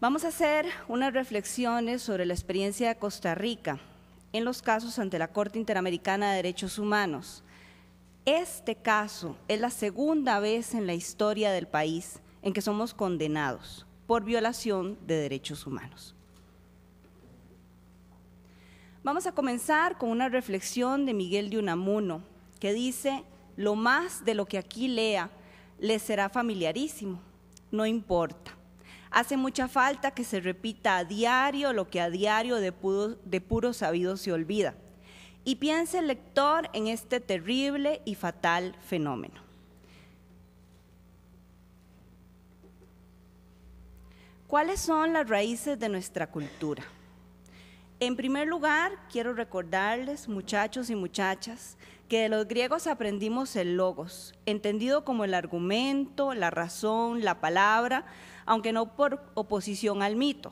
Vamos a hacer unas reflexiones sobre la experiencia de Costa Rica en los casos ante la Corte Interamericana de Derechos Humanos. Este caso es la segunda vez en la historia del país en que somos condenados por violación de derechos humanos. Vamos a comenzar con una reflexión de Miguel de Unamuno, que dice, lo más de lo que aquí lea le será familiarísimo, no importa. Hace mucha falta que se repita a diario lo que a diario de puro, sabido se olvida. Y piense el lector en este terrible y fatal fenómeno. ¿Cuáles son las raíces de nuestra cultura? En primer lugar, quiero recordarles, muchachos y muchachas, que de los griegos aprendimos el logos, entendido como el argumento, la razón, la palabra, aunque no por oposición al mito,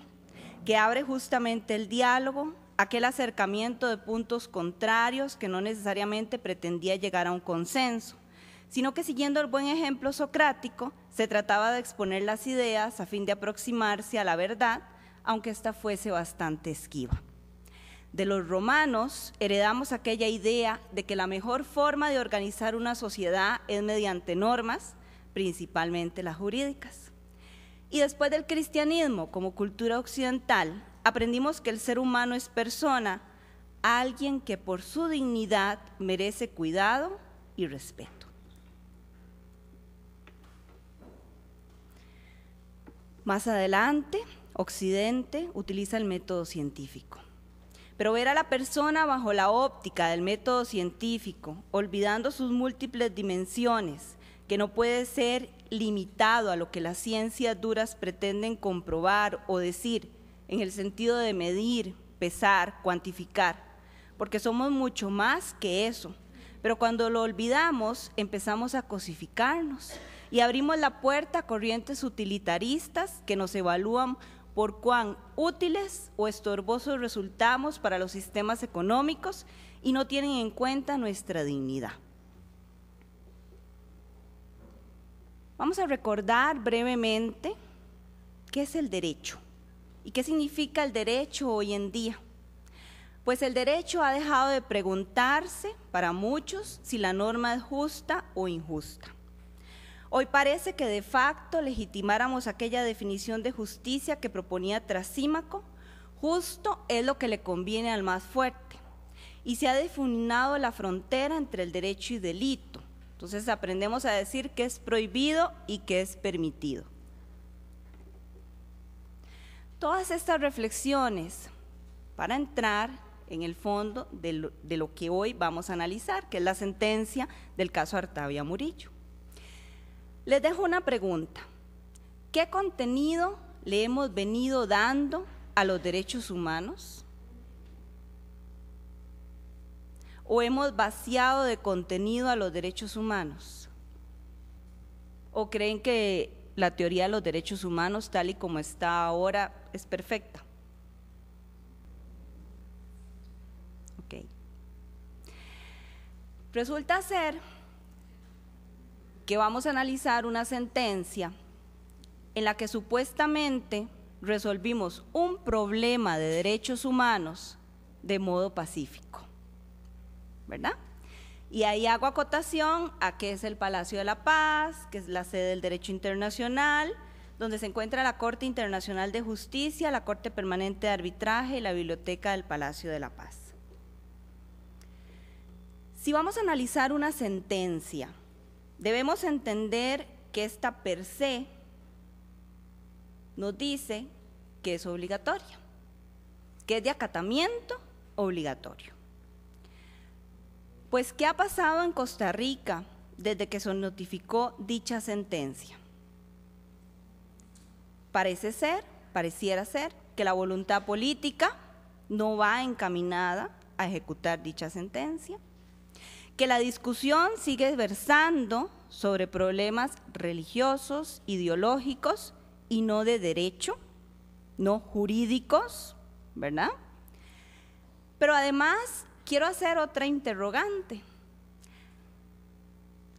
que abre justamente el diálogo, aquel acercamiento de puntos contrarios que no necesariamente pretendía llegar a un consenso sino que siguiendo el buen ejemplo socrático, se trataba de exponer las ideas a fin de aproximarse a la verdad, aunque esta fuese bastante esquiva de los romanos heredamos aquella idea de que la mejor forma de organizar una sociedad es mediante normas, principalmente las jurídicas. Y después del cristianismo como cultura occidental, aprendimos que el ser humano es persona, alguien que por su dignidad merece cuidado y respeto. Más adelante, Occidente utiliza el método científico pero ver a la persona bajo la óptica del método científico, olvidando sus múltiples dimensiones, que no puede ser limitado a lo que las ciencias duras pretenden comprobar o decir, en el sentido de medir, pesar, cuantificar, porque somos mucho más que eso. Pero cuando lo olvidamos, empezamos a cosificarnos y abrimos la puerta a corrientes utilitaristas que nos evalúan por cuán útiles o estorbosos resultamos para los sistemas económicos y no tienen en cuenta nuestra dignidad. Vamos a recordar brevemente qué es el derecho y qué significa el derecho hoy en día. Pues el derecho ha dejado de preguntarse para muchos si la norma es justa o injusta. Hoy parece que de facto legitimáramos aquella definición de justicia que proponía Trasímaco, justo es lo que le conviene al más fuerte. Y se ha difuminado la frontera entre el derecho y delito. Entonces aprendemos a decir que es prohibido y que es permitido. Todas estas reflexiones para entrar en el fondo de lo que hoy vamos a analizar, que es la sentencia del caso Artavia Murillo. Les dejo una pregunta. ¿Qué contenido le hemos venido dando a los derechos humanos? ¿O hemos vaciado de contenido a los derechos humanos? ¿O creen que la teoría de los derechos humanos tal y como está ahora es perfecta? Ok. Resulta ser que vamos a analizar una sentencia en la que supuestamente resolvimos un problema de derechos humanos de modo pacífico. ¿Verdad? Y ahí hago acotación a qué es el Palacio de la Paz, que es la sede del derecho internacional, donde se encuentra la Corte Internacional de Justicia, la Corte Permanente de Arbitraje y la Biblioteca del Palacio de la Paz. Si vamos a analizar una sentencia Debemos entender que esta per se nos dice que es obligatoria, que es de acatamiento obligatorio. Pues, ¿qué ha pasado en Costa Rica desde que se notificó dicha sentencia? Parece ser, pareciera ser, que la voluntad política no va encaminada a ejecutar dicha sentencia que la discusión sigue versando sobre problemas religiosos, ideológicos y no de derecho, no jurídicos, ¿verdad? Pero además quiero hacer otra interrogante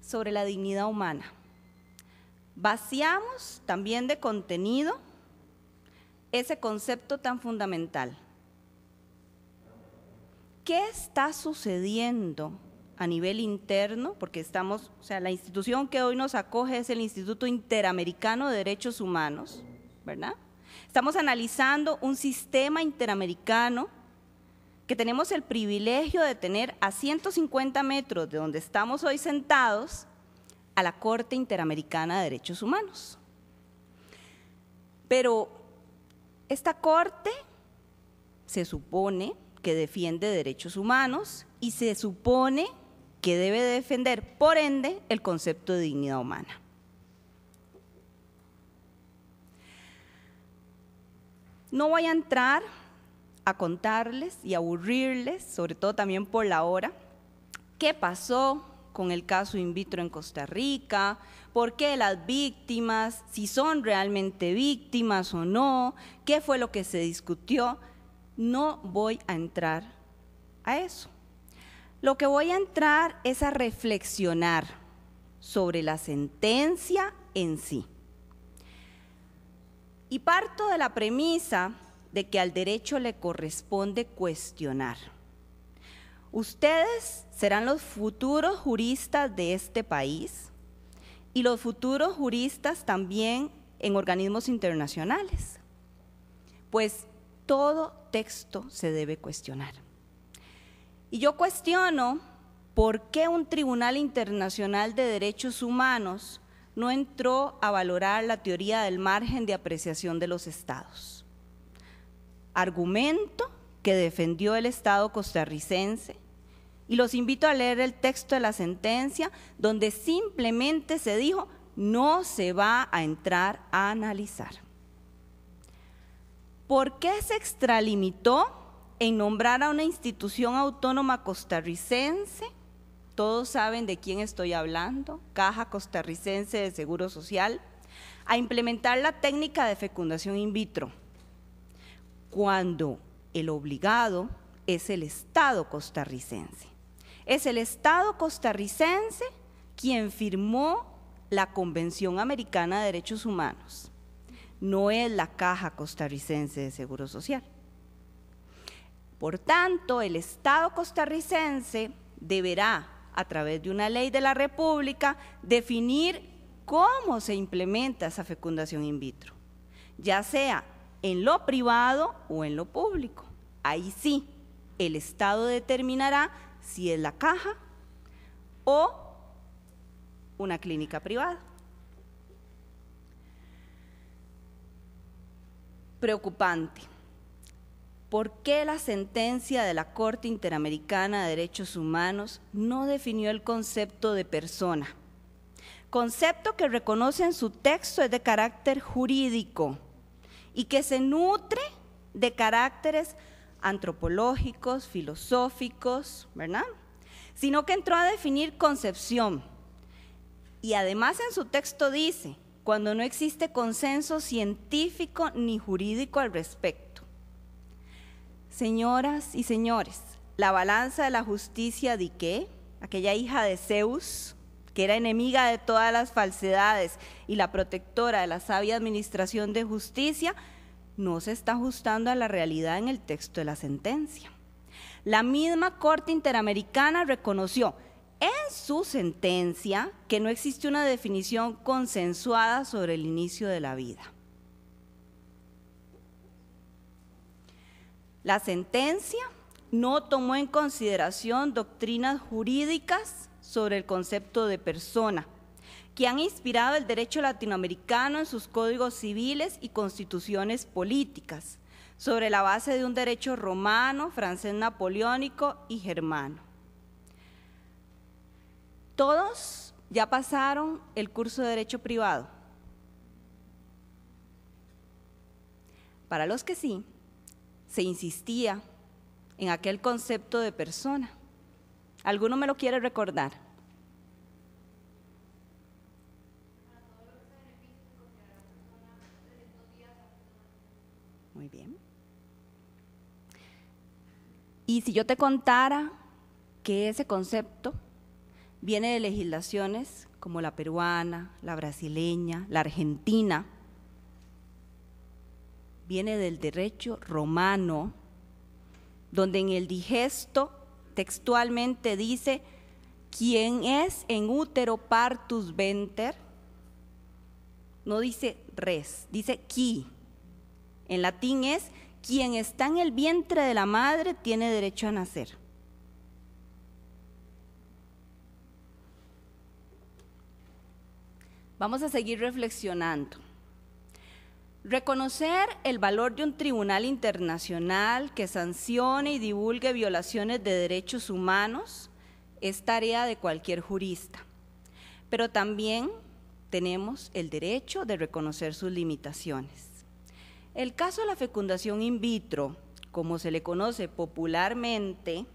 sobre la dignidad humana. Vaciamos también de contenido ese concepto tan fundamental. ¿Qué está sucediendo a nivel interno, porque estamos, o sea, la institución que hoy nos acoge es el Instituto Interamericano de Derechos Humanos, ¿verdad? Estamos analizando un sistema interamericano que tenemos el privilegio de tener a 150 metros de donde estamos hoy sentados a la Corte Interamericana de Derechos Humanos. Pero esta Corte se supone que defiende derechos humanos y se supone que debe defender, por ende, el concepto de dignidad humana. No voy a entrar a contarles y aburrirles, sobre todo también por la hora, qué pasó con el caso in vitro en Costa Rica, por qué las víctimas, si son realmente víctimas o no, qué fue lo que se discutió. No voy a entrar a eso. Lo que voy a entrar es a reflexionar sobre la sentencia en sí. Y parto de la premisa de que al derecho le corresponde cuestionar. Ustedes serán los futuros juristas de este país y los futuros juristas también en organismos internacionales, pues todo texto se debe cuestionar. Y yo cuestiono por qué un Tribunal Internacional de Derechos Humanos no entró a valorar la teoría del margen de apreciación de los estados. Argumento que defendió el Estado costarricense. Y los invito a leer el texto de la sentencia donde simplemente se dijo no se va a entrar a analizar. ¿Por qué se extralimitó en nombrar a una institución autónoma costarricense, todos saben de quién estoy hablando, Caja Costarricense de Seguro Social, a implementar la técnica de fecundación in vitro, cuando el obligado es el Estado costarricense. Es el Estado costarricense quien firmó la Convención Americana de Derechos Humanos, no es la Caja Costarricense de Seguro Social. Por tanto, el Estado costarricense deberá, a través de una ley de la República, definir cómo se implementa esa fecundación in vitro, ya sea en lo privado o en lo público. Ahí sí, el Estado determinará si es la caja o una clínica privada. Preocupante. ¿Por qué la sentencia de la Corte Interamericana de Derechos Humanos no definió el concepto de persona? Concepto que reconoce en su texto es de carácter jurídico y que se nutre de caracteres antropológicos, filosóficos, ¿verdad? Sino que entró a definir concepción. Y además en su texto dice, cuando no existe consenso científico ni jurídico al respecto. Señoras y señores, la balanza de la justicia de aquella hija de Zeus, que era enemiga de todas las falsedades y la protectora de la sabia administración de justicia, no se está ajustando a la realidad en el texto de la sentencia. La misma Corte Interamericana reconoció en su sentencia que no existe una definición consensuada sobre el inicio de la vida. La sentencia no tomó en consideración doctrinas jurídicas sobre el concepto de persona, que han inspirado el derecho latinoamericano en sus códigos civiles y constituciones políticas, sobre la base de un derecho romano, francés napoleónico y germano. Todos ya pasaron el curso de Derecho Privado. Para los que sí, se insistía en aquel concepto de persona. ¿Alguno me lo quiere recordar? Muy bien. Y si yo te contara que ese concepto viene de legislaciones como la peruana, la brasileña, la argentina, viene del derecho romano, donde en el digesto textualmente dice, quien es en útero partus venter, no dice res, dice qui. En latín es, quien está en el vientre de la madre tiene derecho a nacer. Vamos a seguir reflexionando. Reconocer el valor de un tribunal internacional que sancione y divulgue violaciones de derechos humanos es tarea de cualquier jurista, pero también tenemos el derecho de reconocer sus limitaciones. El caso de la fecundación in vitro, como se le conoce popularmente,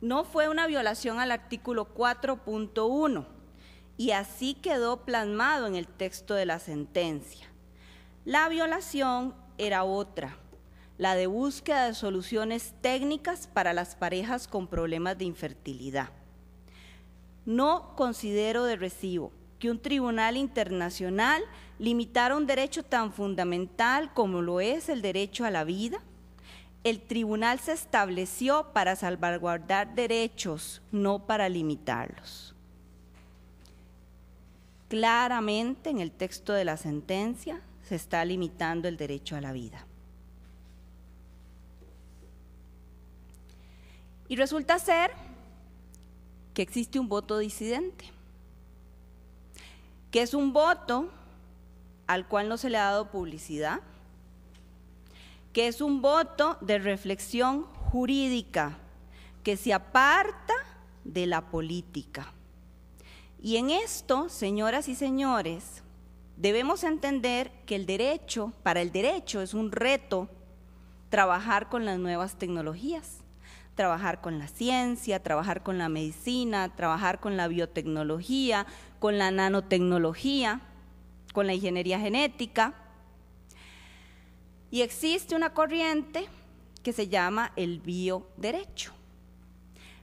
no fue una violación al artículo 4.1 y así quedó plasmado en el texto de la sentencia la violación era otra, la de búsqueda de soluciones técnicas para las parejas con problemas de infertilidad. No considero de recibo que un tribunal internacional limitara un derecho tan fundamental como lo es el derecho a la vida. El tribunal se estableció para salvaguardar derechos, no para limitarlos. Claramente en el texto de la sentencia se está limitando el derecho a la vida. Y resulta ser que existe un voto disidente, que es un voto al cual no se le ha dado publicidad, que es un voto de reflexión jurídica, que se aparta de la política. Y en esto, señoras y señores, Debemos entender que el derecho, para el derecho es un reto trabajar con las nuevas tecnologías, trabajar con la ciencia, trabajar con la medicina, trabajar con la biotecnología, con la nanotecnología, con la ingeniería genética. Y existe una corriente que se llama el bioderecho,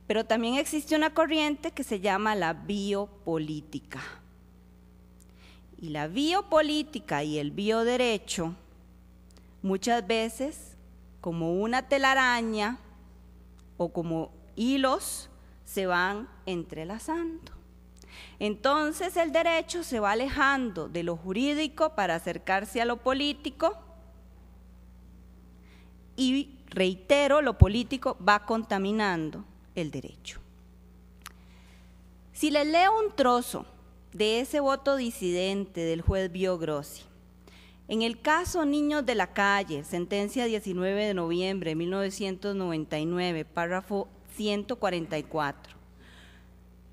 pero también existe una corriente que se llama la biopolítica. Y la biopolítica y el bioderecho muchas veces como una telaraña o como hilos se van entrelazando. Entonces el derecho se va alejando de lo jurídico para acercarse a lo político y, reitero, lo político va contaminando el derecho. Si le leo un trozo de ese voto disidente del juez Biogrossi. En el caso Niños de la Calle, sentencia 19 de noviembre de 1999, párrafo 144.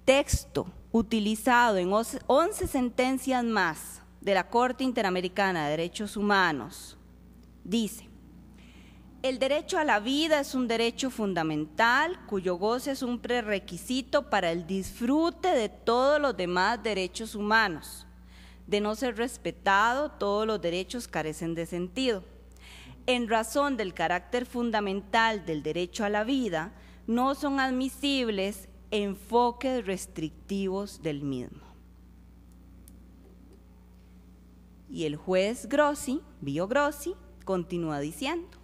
Texto utilizado en 11 sentencias más de la Corte Interamericana de Derechos Humanos. Dice, el derecho a la vida es un derecho fundamental cuyo goce es un prerequisito para el disfrute de todos los demás derechos humanos. De no ser respetado, todos los derechos carecen de sentido. En razón del carácter fundamental del derecho a la vida, no son admisibles enfoques restrictivos del mismo. Y el juez Grossi, Bio Grossi, continúa diciendo.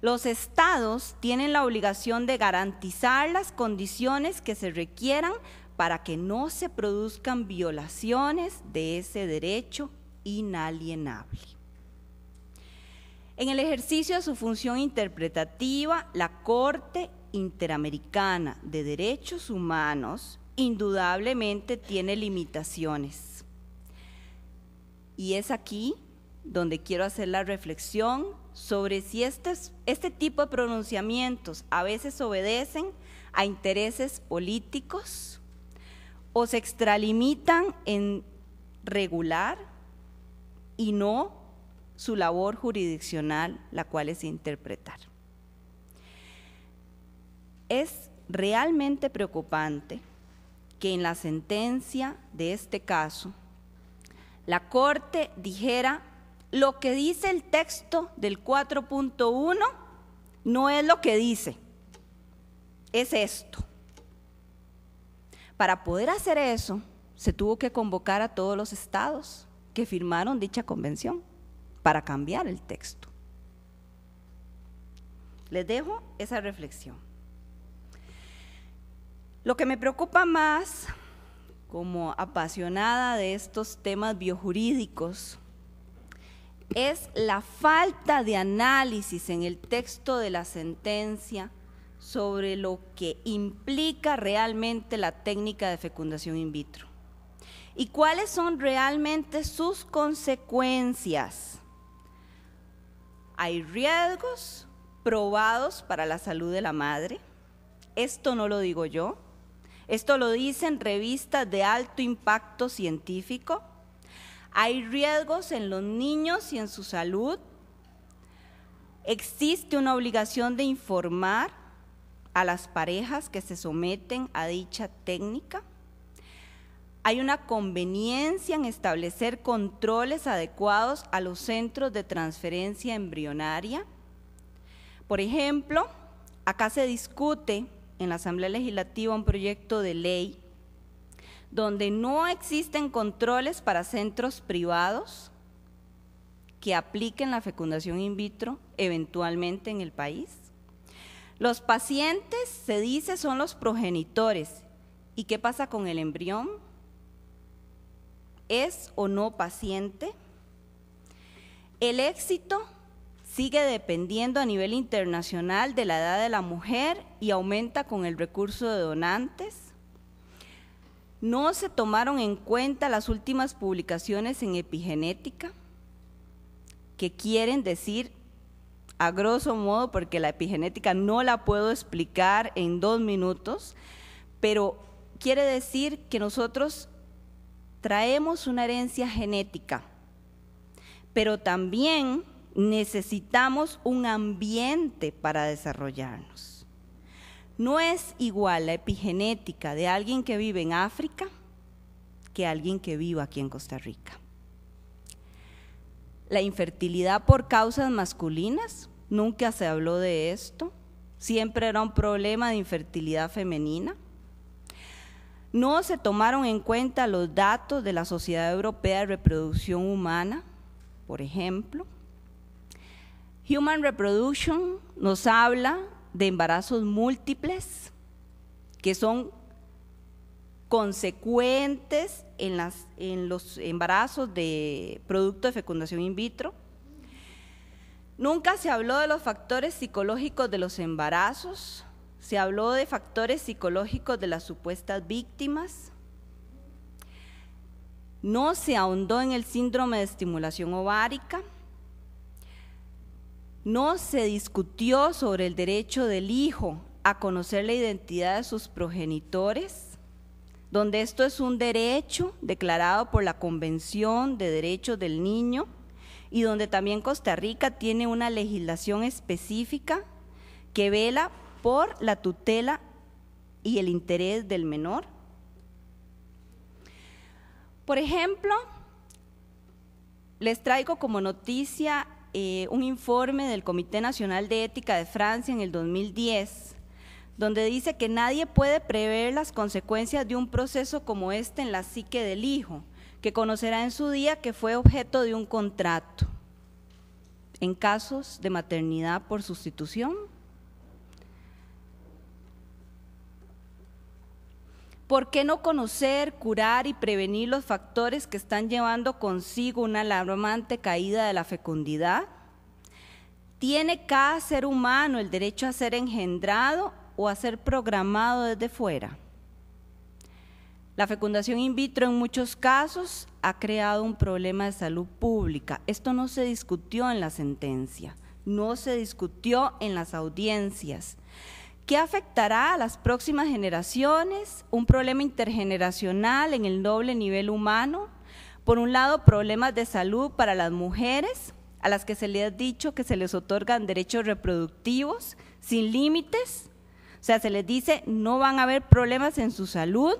Los estados tienen la obligación de garantizar las condiciones que se requieran para que no se produzcan violaciones de ese derecho inalienable. En el ejercicio de su función interpretativa, la Corte Interamericana de Derechos Humanos indudablemente tiene limitaciones. Y es aquí donde quiero hacer la reflexión sobre si este tipo de pronunciamientos a veces obedecen a intereses políticos o se extralimitan en regular y no su labor jurisdiccional, la cual es interpretar. Es realmente preocupante que en la sentencia de este caso la Corte dijera lo que dice el texto del 4.1 no es lo que dice, es esto. Para poder hacer eso, se tuvo que convocar a todos los estados que firmaron dicha convención para cambiar el texto. Les dejo esa reflexión. Lo que me preocupa más como apasionada de estos temas biojurídicos es la falta de análisis en el texto de la sentencia sobre lo que implica realmente la técnica de fecundación in vitro y cuáles son realmente sus consecuencias. Hay riesgos probados para la salud de la madre. Esto no lo digo yo. Esto lo dicen revistas de alto impacto científico hay riesgos en los niños y en su salud. Existe una obligación de informar a las parejas que se someten a dicha técnica. Hay una conveniencia en establecer controles adecuados a los centros de transferencia embrionaria. Por ejemplo, acá se discute en la Asamblea Legislativa un proyecto de ley donde no existen controles para centros privados que apliquen la fecundación in vitro eventualmente en el país. Los pacientes, se dice, son los progenitores. ¿Y qué pasa con el embrión? ¿Es o no paciente? El éxito sigue dependiendo a nivel internacional de la edad de la mujer y aumenta con el recurso de donantes no se tomaron en cuenta las últimas publicaciones en epigenética, que quieren decir, a grosso modo, porque la epigenética no la puedo explicar en dos minutos, pero quiere decir que nosotros traemos una herencia genética, pero también necesitamos un ambiente para desarrollarnos. No es igual la epigenética de alguien que vive en África que alguien que viva aquí en Costa Rica. La infertilidad por causas masculinas, nunca se habló de esto, siempre era un problema de infertilidad femenina. No se tomaron en cuenta los datos de la Sociedad Europea de Reproducción Humana, por ejemplo. Human Reproduction nos habla de embarazos múltiples que son consecuentes en, los embarazos de producto de fecundación in vitro. Nunca se habló de los factores psicológicos de los embarazos, se habló de factores psicológicos de las supuestas víctimas. No se ahondó en el síndrome de estimulación ovárica. No se discutió sobre el derecho del hijo a conocer la identidad de sus progenitores, donde esto es un derecho declarado por la Convención de Derechos del Niño y donde también Costa Rica tiene una legislación específica que vela por la tutela y el interés del menor. Por ejemplo, les traigo como noticia eh, un informe del Comité Nacional de Ética de Francia en el 2010, donde dice que nadie puede prever las consecuencias de un proceso como este en la psique del hijo, que conocerá en su día que fue objeto de un contrato en casos de maternidad por sustitución ¿Por qué no conocer, curar y prevenir los factores que están llevando consigo una alarmante caída de la fecundidad? ¿Tiene cada ser humano el derecho a ser engendrado o a ser programado desde fuera? La fecundación in vitro en muchos casos ha creado un problema de salud pública. Esto no se discutió en la sentencia, no se discutió en las audiencias. ¿qué afectará a las próximas generaciones, un problema intergeneracional en el doble nivel humano, por un lado problemas de salud para las mujeres, a las que se les ha dicho que se les otorgan derechos reproductivos sin límites, o sea, se les dice no van a haber problemas en su salud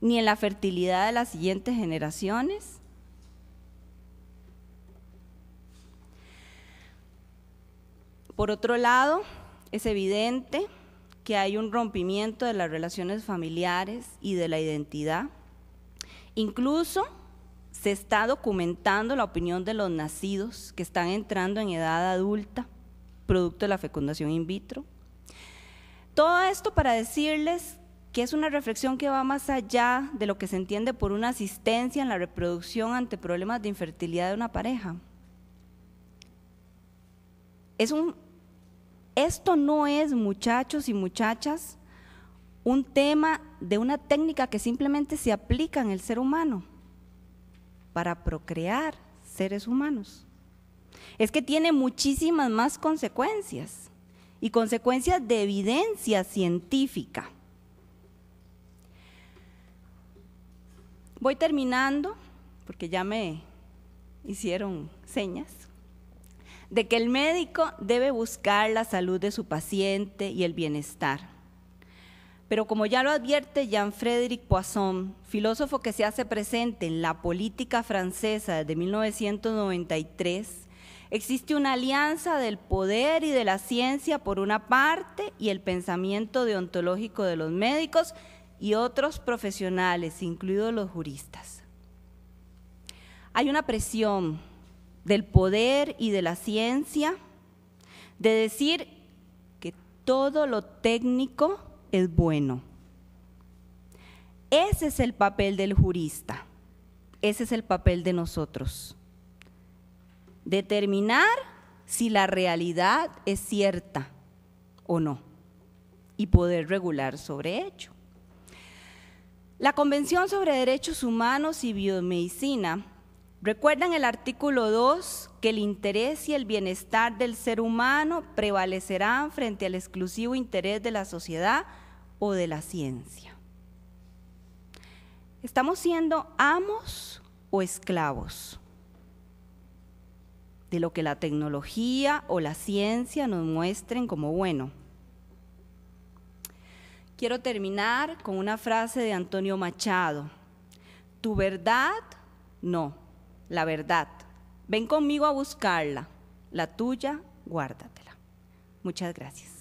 ni en la fertilidad de las siguientes generaciones. Por otro lado, es evidente que hay un rompimiento de las relaciones familiares y de la identidad. Incluso se está documentando la opinión de los nacidos que están entrando en edad adulta, producto de la fecundación in vitro. Todo esto para decirles que es una reflexión que va más allá de lo que se entiende por una asistencia en la reproducción ante problemas de infertilidad de una pareja. Es un esto no es, muchachos y muchachas, un tema de una técnica que simplemente se aplica en el ser humano para procrear seres humanos. Es que tiene muchísimas más consecuencias y consecuencias de evidencia científica. Voy terminando porque ya me hicieron señas de que el médico debe buscar la salud de su paciente y el bienestar. Pero como ya lo advierte Jean-Frédéric Poisson, filósofo que se hace presente en la política francesa desde 1993, existe una alianza del poder y de la ciencia por una parte y el pensamiento deontológico de los médicos y otros profesionales, incluidos los juristas. Hay una presión del poder y de la ciencia, de decir que todo lo técnico es bueno. Ese es el papel del jurista, ese es el papel de nosotros. Determinar si la realidad es cierta o no y poder regular sobre ello. La Convención sobre Derechos Humanos y Biomedicina Recuerdan el artículo 2 que el interés y el bienestar del ser humano prevalecerán frente al exclusivo interés de la sociedad o de la ciencia. ¿Estamos siendo amos o esclavos de lo que la tecnología o la ciencia nos muestren como bueno? Quiero terminar con una frase de Antonio Machado. Tu verdad, no la verdad. Ven conmigo a buscarla, la tuya, guárdatela. Muchas gracias.